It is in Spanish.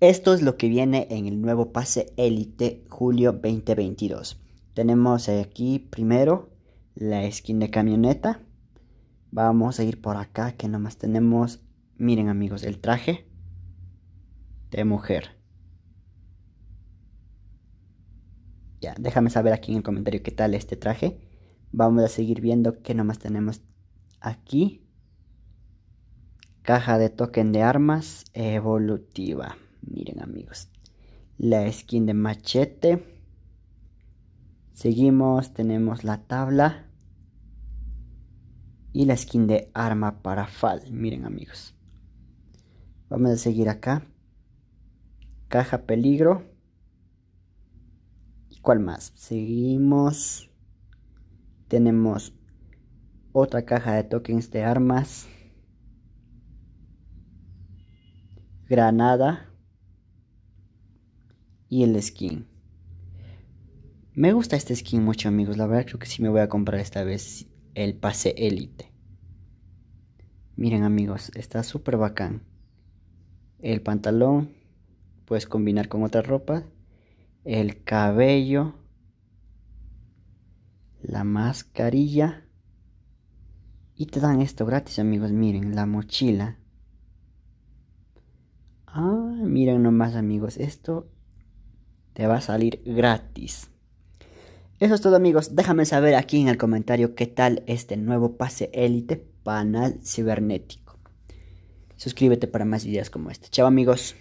Esto es lo que viene en el nuevo pase élite julio 2022. Tenemos aquí primero la skin de camioneta. Vamos a ir por acá que nomás tenemos, miren amigos, el traje de mujer. Ya, déjame saber aquí en el comentario qué tal este traje. Vamos a seguir viendo qué nomás tenemos aquí. Caja de token de armas evolutiva. Miren amigos. La skin de machete. Seguimos, tenemos la tabla. Y la skin de arma para Fal. Miren amigos. Vamos a seguir acá. Caja peligro. cuál más? Seguimos. Tenemos otra caja de tokens de armas. Granada y el skin. Me gusta este skin mucho amigos, la verdad creo que sí me voy a comprar esta vez el pase élite. Miren amigos, está súper bacán. El pantalón puedes combinar con otra ropa. El cabello. La mascarilla. Y te dan esto gratis amigos, miren, la mochila. Ah, miren nomás amigos, esto te va a salir gratis. Eso es todo amigos, déjame saber aquí en el comentario qué tal este nuevo pase élite panal cibernético. Suscríbete para más videos como este. Chao amigos.